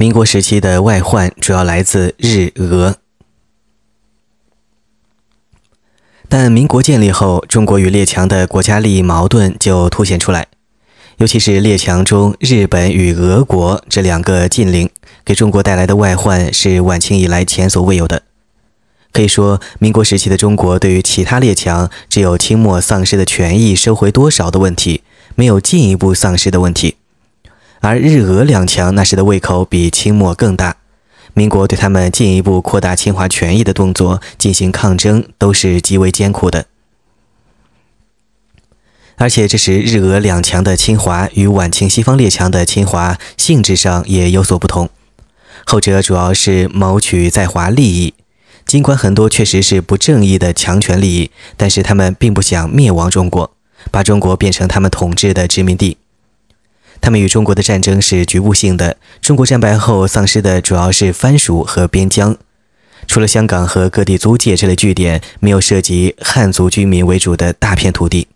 民国时期的外患主要来自日俄，但民国建立后，中国与列强的国家利益矛盾就凸显出来，尤其是列强中日本与俄国这两个近邻，给中国带来的外患是晚清以来前所未有的。可以说，民国时期的中国对于其他列强只有清末丧失的权益收回多少的问题，没有进一步丧失的问题。而日俄两强那时的胃口比清末更大，民国对他们进一步扩大侵华权益的动作进行抗争都是极为艰苦的。而且，这时日俄两强的侵华与晚清西方列强的侵华性质上也有所不同，后者主要是谋取在华利益，尽管很多确实是不正义的强权利益，但是他们并不想灭亡中国，把中国变成他们统治的殖民地。他们与中国的战争是局部性的，中国战败后丧失的主要是藩属和边疆，除了香港和各地租界这类据点，没有涉及汉族居民为主的大片土地。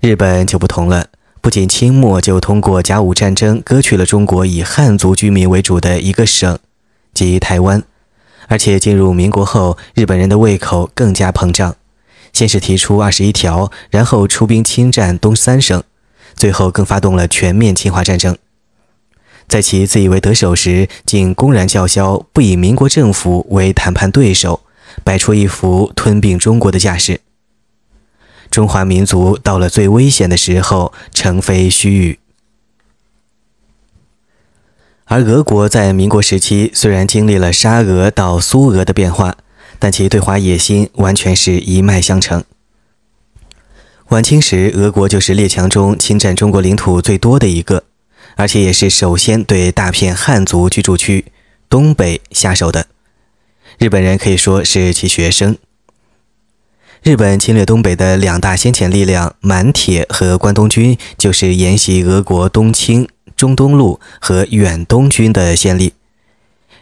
日本就不同了，不仅清末就通过甲午战争割去了中国以汉族居民为主的一个省，即台湾，而且进入民国后，日本人的胃口更加膨胀，先是提出二十一条，然后出兵侵占东三省。最后更发动了全面侵华战争，在其自以为得手时，竟公然叫嚣不以民国政府为谈判对手，摆出一副吞并中国的架势。中华民族到了最危险的时候，诚非虚语。而俄国在民国时期虽然经历了沙俄到苏俄的变化，但其对华野心完全是一脉相承。晚清时，俄国就是列强中侵占中国领土最多的一个，而且也是首先对大片汉族居住区东北下手的。日本人可以说是其学生。日本侵略东北的两大先遣力量满铁和关东军，就是沿袭俄国东清中东路和远东军的先例。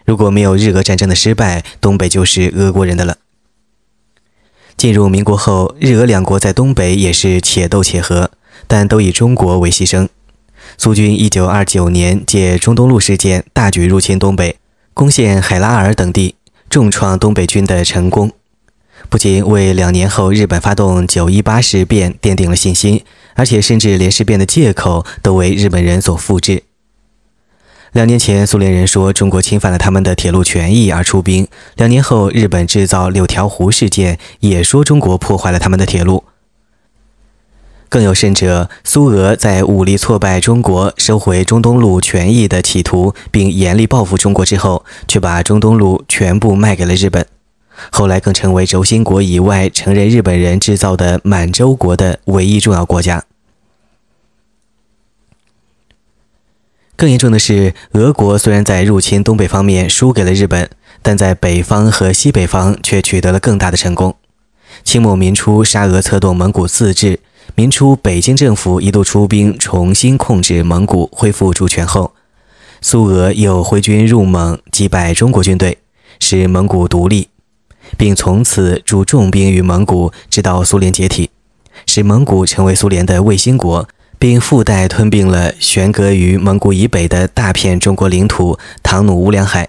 如果没有日俄战争的失败，东北就是俄国人的了。进入民国后，日俄两国在东北也是且斗且和，但都以中国为牺牲。苏军一九二九年借中东路事件大举入侵东北，攻陷海拉尔等地，重创东北军的成功，不仅为两年后日本发动九一八事变奠定了信心，而且甚至连事变的借口都为日本人所复制。两年前，苏联人说中国侵犯了他们的铁路权益而出兵；两年后，日本制造柳条湖事件，也说中国破坏了他们的铁路。更有甚者，苏俄在武力挫败中国收回中东路权益的企图，并严厉报复中国之后，却把中东路全部卖给了日本。后来更成为轴心国以外承认日本人制造的满洲国的唯一重要国家。更严重的是，俄国虽然在入侵东北方面输给了日本，但在北方和西北方却取得了更大的成功。清末民初，沙俄策动蒙古自治；民初，北京政府一度出兵重新控制蒙古，恢复主权后，苏俄又挥军入蒙，击败中国军队，使蒙古独立，并从此驻重兵于蒙古，直到苏联解体，使蒙古成为苏联的卫星国。并附带吞并了悬隔于蒙古以北的大片中国领土唐努乌梁海。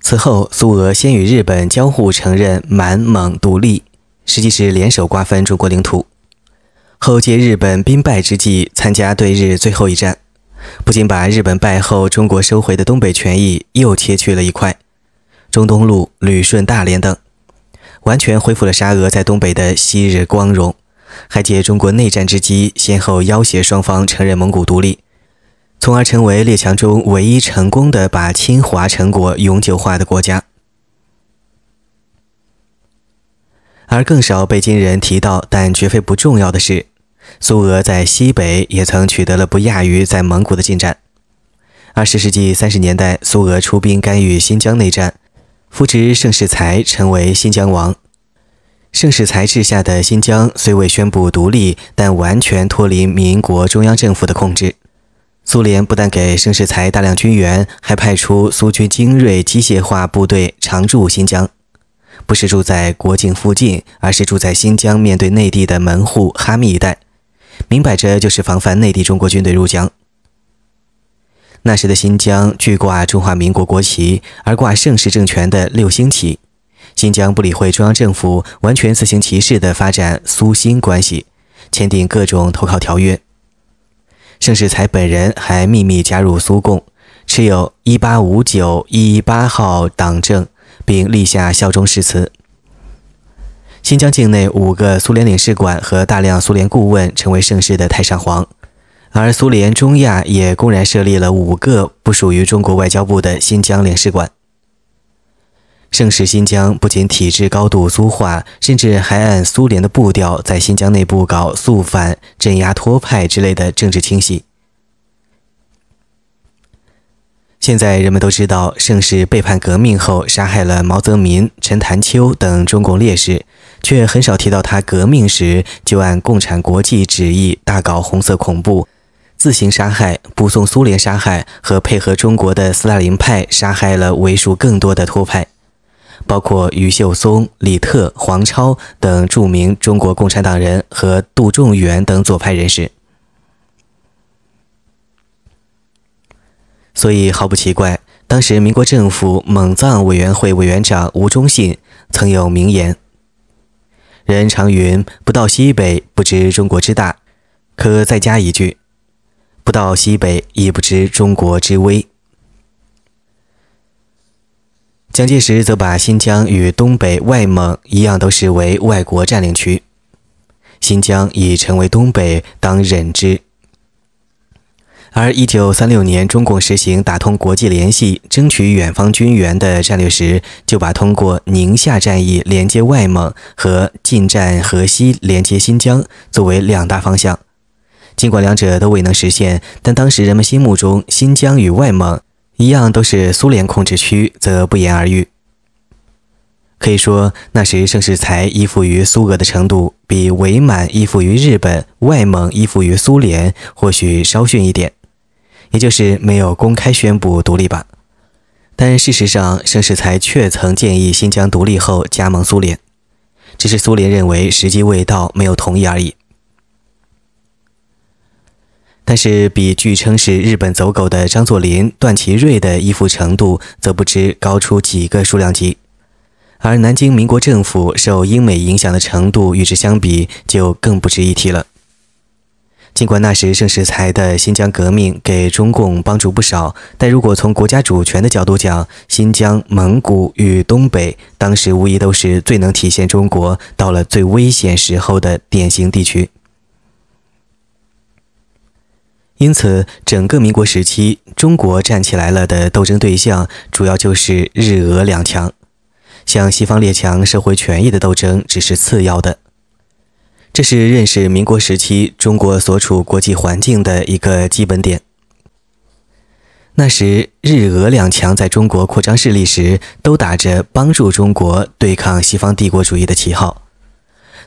此后，苏俄先与日本交互承认满蒙独立，实际是联手瓜分中国领土；后借日本兵败之际参加对日最后一战，不仅把日本败后中国收回的东北权益又切去了一块，中东路、旅顺、大连等，完全恢复了沙俄在东北的昔日光荣。还借中国内战之机，先后要挟双方承认蒙古独立，从而成为列强中唯一成功的把侵华成果永久化的国家。而更少被金人提到，但绝非不重要的是，苏俄在西北也曾取得了不亚于在蒙古的进展。二十世纪三十年代，苏俄出兵干预新疆内战，扶植盛世才成为新疆王。盛世才治下的新疆虽未宣布独立，但完全脱离民国中央政府的控制。苏联不但给盛世才大量军援，还派出苏军精锐机械化部队常驻新疆，不是住在国境附近，而是住在新疆面对内地的门户哈密一带，明摆着就是防范内地中国军队入疆。那时的新疆拒挂中华民国国旗，而挂盛世政权的六星旗。新疆不理会中央政府，完全自行其是地发展苏新关系，签订各种投靠条约。盛世才本人还秘密加入苏共，持有一八五九一八号党证，并立下效忠誓词。新疆境内五个苏联领事馆和大量苏联顾问成为盛世的太上皇，而苏联中亚也公然设立了五个不属于中国外交部的新疆领事馆。盛世新疆不仅体制高度苏化，甚至还按苏联的步调，在新疆内部搞肃反、镇压托派之类的政治清洗。现在人们都知道盛世背叛革命后杀害了毛泽民、陈潭秋等中共烈士，却很少提到他革命时就按共产国际旨意大搞红色恐怖，自行杀害、不送苏联杀害和配合中国的斯大林派杀害了为数更多的托派。包括余秀松、李特、黄超等著名中国共产党人和杜仲远等左派人士，所以毫不奇怪，当时民国政府蒙藏委员会委员长吴忠信曾有名言：“人常云，不到西北不知中国之大，可再加一句，不到西北亦不知中国之危。”蒋介石则把新疆与东北外蒙一样，都视为外国占领区。新疆已成为东北当忍之。而1936年，中共实行打通国际联系、争取远方军援的战略时，就把通过宁夏战役连接外蒙和进占河西连接新疆作为两大方向。尽管两者都未能实现，但当时人们心目中新疆与外蒙。一样都是苏联控制区，则不言而喻。可以说，那时盛世才依附于苏俄的程度，比伪满依附于日本、外蒙依附于苏联，或许稍逊一点，也就是没有公开宣布独立吧。但事实上，盛世才确曾建议新疆独立后加盟苏联，只是苏联认为时机未到，没有同意而已。但是，比据称是日本走狗的张作霖、段祺瑞的依附程度，则不知高出几个数量级。而南京民国政府受英美影响的程度，与之相比就更不值一提了。尽管那时盛世才的新疆革命给中共帮助不少，但如果从国家主权的角度讲，新疆、蒙古与东北当时无疑都是最能体现中国到了最危险时候的典型地区。因此，整个民国时期，中国站起来了的斗争对象，主要就是日俄两强，向西方列强收回权益的斗争只是次要的。这是认识民国时期中国所处国际环境的一个基本点。那时，日俄两强在中国扩张势力时，都打着帮助中国对抗西方帝国主义的旗号。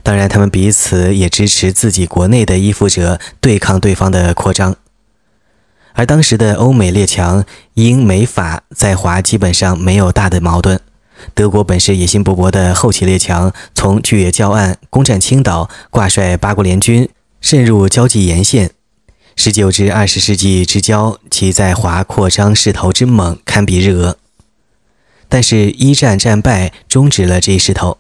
当然，他们彼此也支持自己国内的依附者对抗对方的扩张。而当时的欧美列强英、美、法在华基本上没有大的矛盾。德国本是野心勃勃的后起列强，从巨野教案攻占青岛，挂帅八国联军，渗入交际沿线。十九至二十世纪之交，其在华扩张势头之猛，堪比日俄。但是，一战战败，终止了这一势头。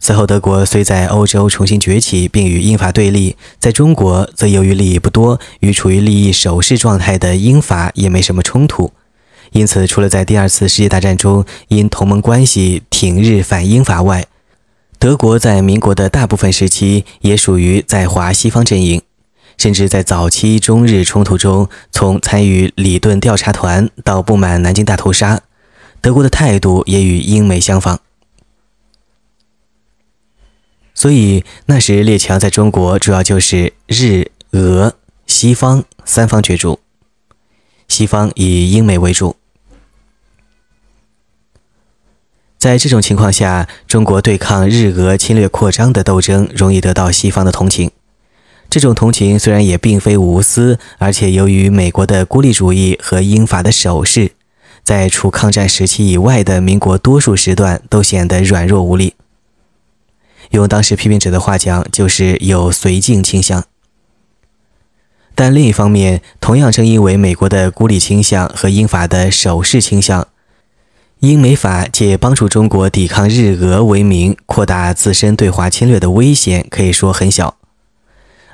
此后，德国虽在欧洲重新崛起，并与英法对立；在中国，则由于利益不多，与处于利益守势状态的英法也没什么冲突。因此，除了在第二次世界大战中因同盟关系挺日反英法外，德国在民国的大部分时期也属于在华西方阵营，甚至在早期中日冲突中，从参与里顿调查团到不满南京大屠杀，德国的态度也与英美相仿。所以那时，列强在中国主要就是日、俄、西方三方角逐。西方以英美为主。在这种情况下，中国对抗日俄侵略扩张的斗争容易得到西方的同情。这种同情虽然也并非无私，而且由于美国的孤立主义和英法的守势，在除抗战时期以外的民国多数时段都显得软弱无力。用当时批评者的话讲，就是有绥靖倾向。但另一方面，同样正因为美国的孤立倾向和英法的守势倾向，英美法借帮助中国抵抗日俄为名，扩大自身对华侵略的危险可以说很小。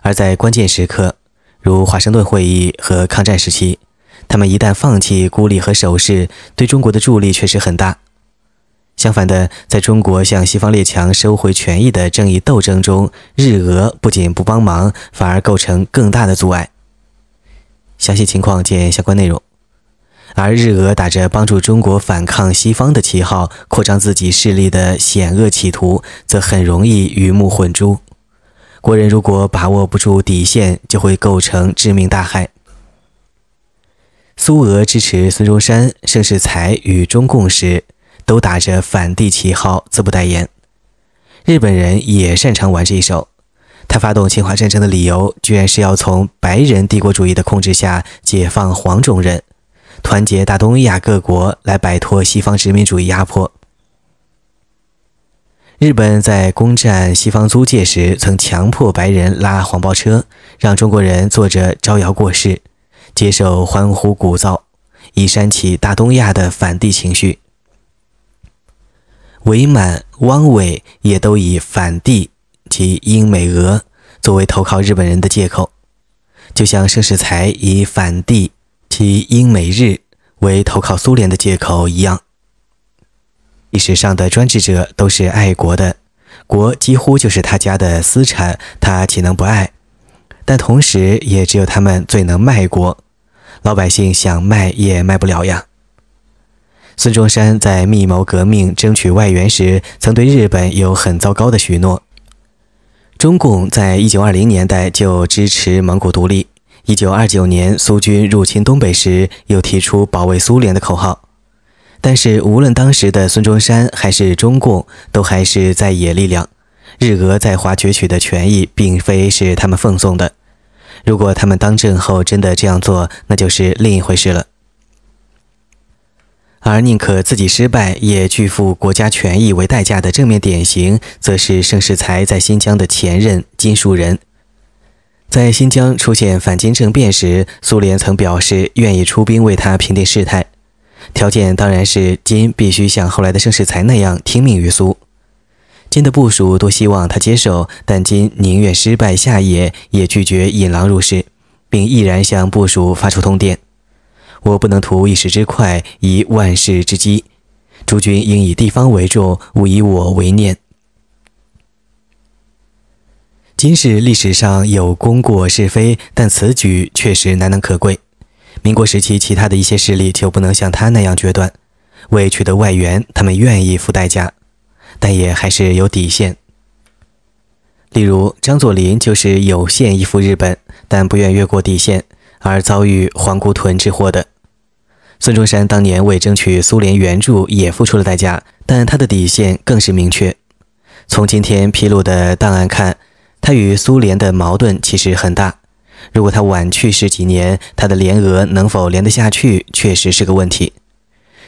而在关键时刻，如华盛顿会议和抗战时期，他们一旦放弃孤立和守势，对中国的助力确实很大。相反的，在中国向西方列强收回权益的正义斗争中，日俄不仅不帮忙，反而构成更大的阻碍。详细情况见相关内容。而日俄打着帮助中国反抗西方的旗号，扩张自己势力的险恶企图，则很容易鱼目混珠。国人如果把握不住底线，就会构成致命大害。苏俄支持孙中山、盛世才与中共时。都打着反帝旗号，自不代言。日本人也擅长玩这一手。他发动侵华战争的理由，居然是要从白人帝国主义的控制下解放黄种人，团结大东亚各国，来摆脱西方殖民主义压迫。日本在攻占西方租界时，曾强迫白人拉黄包车，让中国人坐着招摇过市，接受欢呼鼓噪，以煽起大东亚的反帝情绪。伪满、汪伪也都以反帝及英美俄作为投靠日本人的借口，就像盛世才以反帝及英美日为投靠苏联的借口一样。历史上的专制者都是爱国的，国几乎就是他家的私产，他岂能不爱？但同时也只有他们最能卖国，老百姓想卖也卖不了呀。孙中山在密谋革命、争取外援时，曾对日本有很糟糕的许诺。中共在一九二零年代就支持蒙古独立，一九二九年苏军入侵东北时，又提出保卫苏联的口号。但是，无论当时的孙中山还是中共，都还是在野力量。日俄在华攫取的权益，并非是他们奉送的。如果他们当政后真的这样做，那就是另一回事了。而宁可自己失败，也拒付国家权益为代价的正面典型，则是盛世才在新疆的前任金树人。在新疆出现反金政变时，苏联曾表示愿意出兵为他平定事态，条件当然是金必须像后来的盛世才那样听命于苏金的部署，多希望他接受，但金宁愿失败下野，也拒绝引狼入室，并毅然向部署发出通电。我不能图一时之快，以万世之机。诸君应以地方为重，勿以我为念。今世历史上有功过是非，但此举确实难能可贵。民国时期其他的一些势力就不能像他那样决断，为取得外援，他们愿意付代价，但也还是有底线。例如张作霖就是有限依附日本，但不愿越过底线而遭遇皇姑屯之祸的。孙中山当年为争取苏联援助也付出了代价，但他的底线更是明确。从今天披露的档案看，他与苏联的矛盾其实很大。如果他晚去世几年，他的联俄能否联得下去，确实是个问题。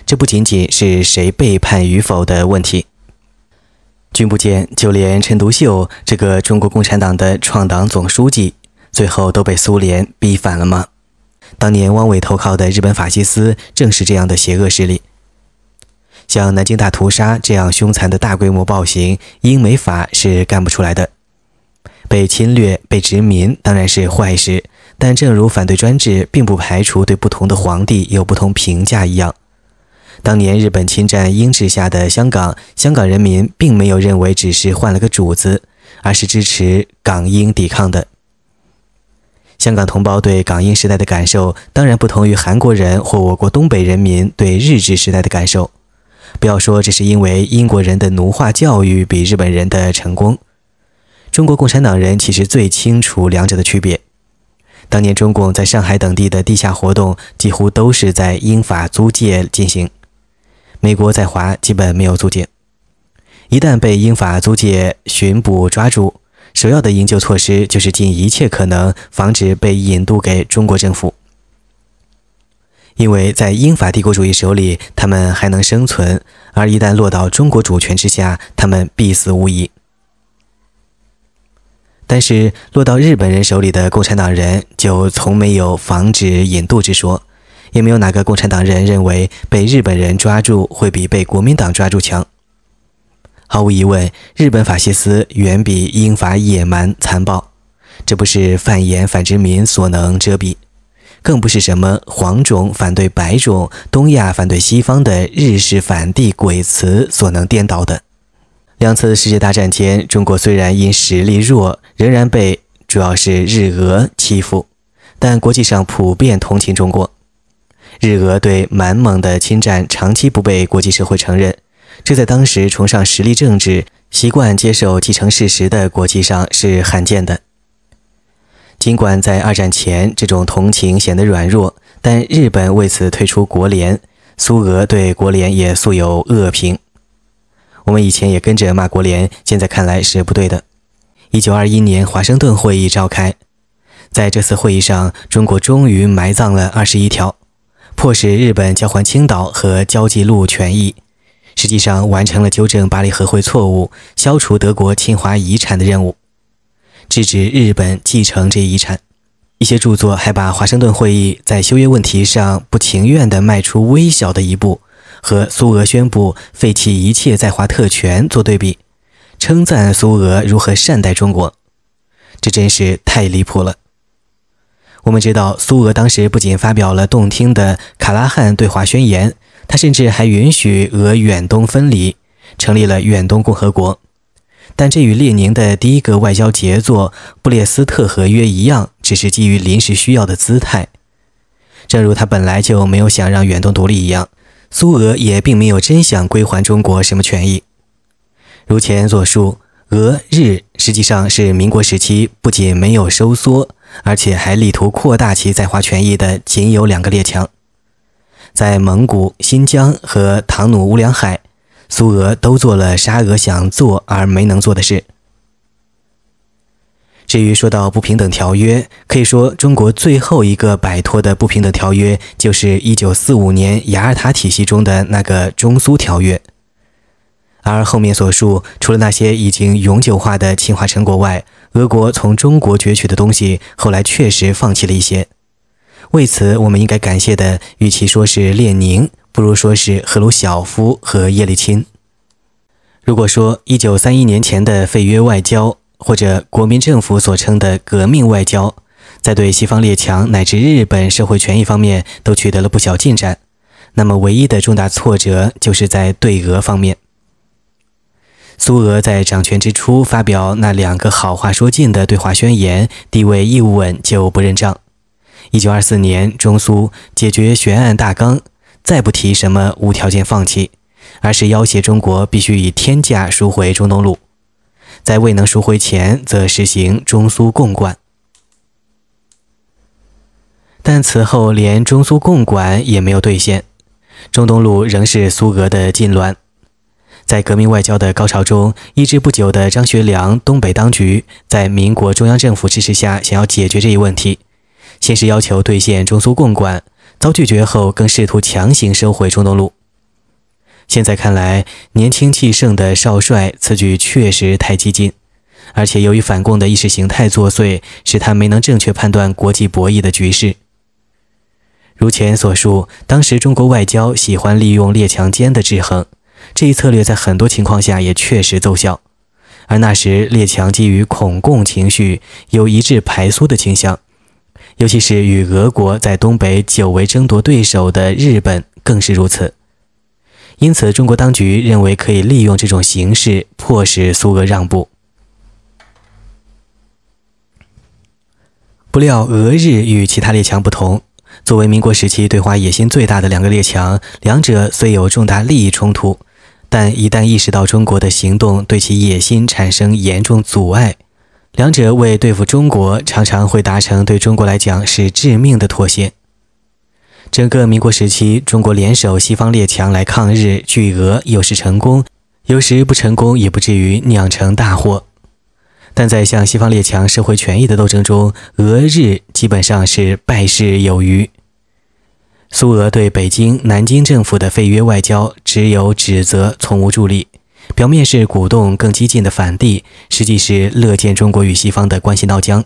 这不仅仅是谁背叛与否的问题。君不见，就连陈独秀这个中国共产党的创党总书记，最后都被苏联逼反了吗？当年汪伪投靠的日本法西斯正是这样的邪恶势力。像南京大屠杀这样凶残的大规模暴行，英美法是干不出来的。被侵略、被殖民当然是坏事，但正如反对专制，并不排除对不同的皇帝有不同评价一样。当年日本侵占英治下的香港，香港人民并没有认为只是换了个主子，而是支持港英抵抗的。香港同胞对港英时代的感受，当然不同于韩国人或我国东北人民对日治时代的感受。不要说这是因为英国人的奴化教育比日本人的成功，中国共产党人其实最清楚两者的区别。当年中共在上海等地的地下活动，几乎都是在英法租界进行。美国在华基本没有租界，一旦被英法租界巡捕抓住。首要的营救措施就是尽一切可能防止被引渡给中国政府，因为在英法帝国主义手里，他们还能生存；而一旦落到中国主权之下，他们必死无疑。但是落到日本人手里的共产党人，就从没有防止引渡之说，也没有哪个共产党人认为被日本人抓住会比被国民党抓住强。毫无疑问，日本法西斯远比英法野蛮残暴，这不是范言反殖民所能遮蔽，更不是什么黄种反对白种、东亚反对西方的日式反帝鬼词所能颠倒的。两次世界大战间，中国虽然因实力弱，仍然被主要是日俄欺负，但国际上普遍同情中国。日俄对满蒙的侵占长期不被国际社会承认。这在当时崇尚实力政治、习惯接受既成事实的国际上是罕见的。尽管在二战前这种同情显得软弱，但日本为此退出国联，苏俄对国联也素有恶评。我们以前也跟着骂国联，现在看来是不对的。一九二一年华盛顿会议召开，在这次会议上，中国终于埋葬了二十一条，迫使日本交还青岛和交济路权益。实际上完成了纠正巴黎和会错误、消除德国侵华遗产的任务，制止日本继承这一遗产。一些著作还把华盛顿会议在修约问题上不情愿地迈出微小的一步，和苏俄宣布废弃一切在华特权做对比，称赞苏俄如何善待中国，这真是太离谱了。我们知道，苏俄当时不仅发表了动听的卡拉汉对华宣言。他甚至还允许俄远东分离，成立了远东共和国，但这与列宁的第一个外交杰作《布列斯特合约》一样，只是基于临时需要的姿态。正如他本来就没有想让远东独立一样，苏俄也并没有真想归还中国什么权益。如前所述，俄日实际上是民国时期不仅没有收缩，而且还力图扩大其在华权益的仅有两个列强。在蒙古、新疆和唐努乌梁海，苏俄都做了沙俄想做而没能做的事。至于说到不平等条约，可以说中国最后一个摆脱的不平等条约就是1945年雅尔塔体系中的那个中苏条约。而后面所述，除了那些已经永久化的侵华成果外，俄国从中国攫取的东西，后来确实放弃了一些。为此，我们应该感谢的，与其说是列宁，不如说是赫鲁晓夫和叶利钦。如果说1931年前的废约外交，或者国民政府所称的革命外交，在对西方列强乃至日本社会权益方面都取得了不小进展，那么唯一的重大挫折就是在对俄方面。苏俄在掌权之初发表那两个好话说尽的对华宣言，地位一稳就不认账。一九二四年，中苏解决悬案大纲，再不提什么无条件放弃，而是要挟中国必须以天价赎回中东路，在未能赎回前，则实行中苏共管。但此后连中苏共管也没有兑现，中东路仍是苏俄的禁乱。在革命外交的高潮中，一治不久的张学良东北当局，在民国中央政府支持下，想要解决这一问题。先是要求兑现中苏共管，遭拒绝后，更试图强行收回中东路。现在看来，年轻气盛的少帅此举确实太激进，而且由于反共的意识形态作祟，使他没能正确判断国际博弈的局势。如前所述，当时中国外交喜欢利用列强间的制衡，这一策略在很多情况下也确实奏效。而那时，列强基于恐共情绪，有一致排苏的倾向。尤其是与俄国在东北久违争夺对手的日本更是如此。因此，中国当局认为可以利用这种形势，迫使苏俄让步。不料，俄日与其他列强不同，作为民国时期对华野心最大的两个列强，两者虽有重大利益冲突，但一旦意识到中国的行动对其野心产生严重阻碍，两者为对付中国，常常会达成对中国来讲是致命的妥协。整个民国时期，中国联手西方列强来抗日巨俄，有时成功，有时不成功，也不至于酿成大祸。但在向西方列强收回权益的斗争中，俄日基本上是败事有余。苏俄对北京、南京政府的废约外交，只有指责，从无助力。表面是鼓动更激进的反帝，实际是乐见中国与西方的关系闹僵。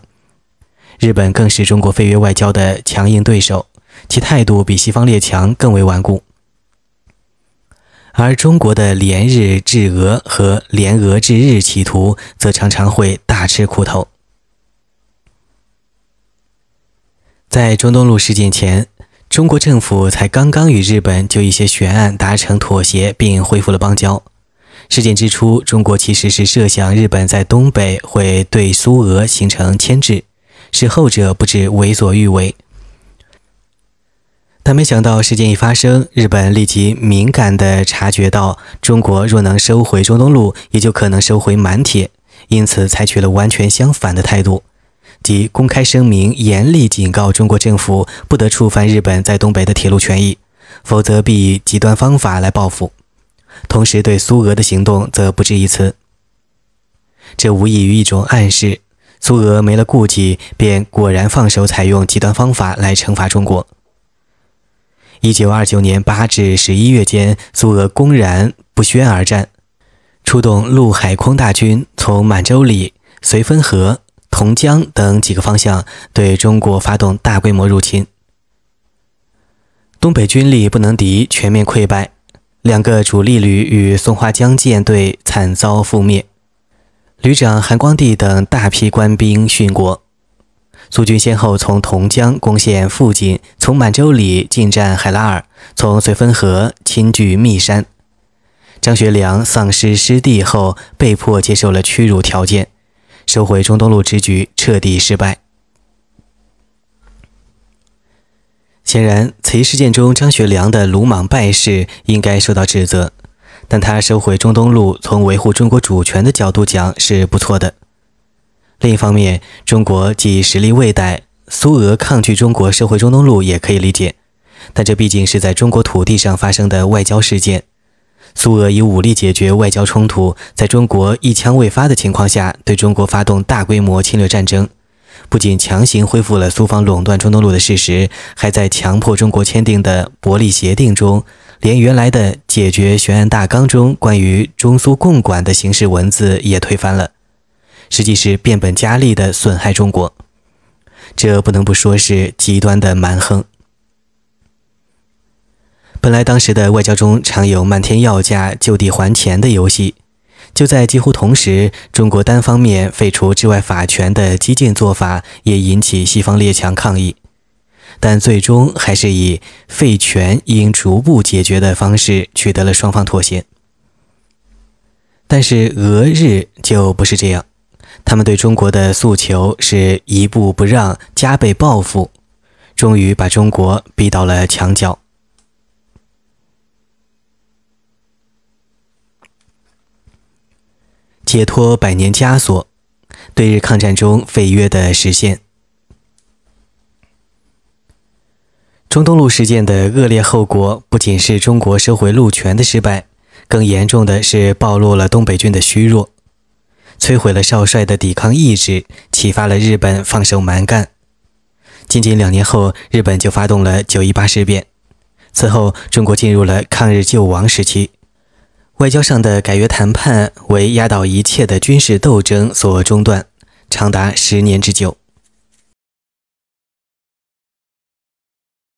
日本更是中国非约外交的强硬对手，其态度比西方列强更为顽固。而中国的连日制俄和连俄制日企图，则常常会大吃苦头。在中东路事件前，中国政府才刚刚与日本就一些悬案达成妥协，并恢复了邦交。事件之初，中国其实是设想日本在东北会对苏俄形成牵制，使后者不知为所欲为。但没想到事件一发生，日本立即敏感地察觉到，中国若能收回中东路，也就可能收回满铁，因此采取了完全相反的态度，即公开声明，严厉警告中国政府不得触犯日本在东北的铁路权益，否则必以极端方法来报复。同时，对苏俄的行动则不止一词，这无异于一种暗示。苏俄没了顾忌，便果然放手采用极端方法来惩罚中国。一九二九年八至十一月间，苏俄公然不宣而战，出动陆海空大军，从满洲里、绥芬河、同江等几个方向对中国发动大规模入侵。东北军力不能敌，全面溃败。两个主力旅与松花江舰队惨遭覆灭，旅长韩光帝等大批官兵殉国。苏军先后从同江攻陷附近，从满洲里进占海拉尔，从绥芬河侵据密山。张学良丧失失地后，被迫接受了屈辱条件，收回中东路之局彻底失败。显然，此一事件中，张学良的鲁莽败事应该受到指责，但他收回中东路，从维护中国主权的角度讲是不错的。另一方面，中国既实力未逮，苏俄抗拒中国收回中东路也可以理解。但这毕竟是在中国土地上发生的外交事件，苏俄以武力解决外交冲突，在中国一枪未发的情况下对中国发动大规模侵略战争。不仅强行恢复了苏方垄断中东路的事实，还在强迫中国签订的《伯利协定》中，连原来的解决悬案大纲中关于中苏共管的形式文字也推翻了，实际是变本加厉的损害中国，这不能不说是极端的蛮横。本来当时的外交中常有漫天要价、就地还钱的游戏。就在几乎同时，中国单方面废除治外法权的激进做法也引起西方列强抗议，但最终还是以废权应逐步解决的方式取得了双方妥协。但是俄日就不是这样，他们对中国的诉求是一步不让，加倍报复，终于把中国逼到了墙角。解脱百年枷锁，对日抗战中废约的实现。中东路事件的恶劣后果，不仅是中国收回路权的失败，更严重的是暴露了东北军的虚弱，摧毁了少帅的抵抗意志，启发了日本放手蛮干。仅仅两年后，日本就发动了九一八事变，此后中国进入了抗日救亡时期。外交上的改约谈判为压倒一切的军事斗争所中断，长达十年之久。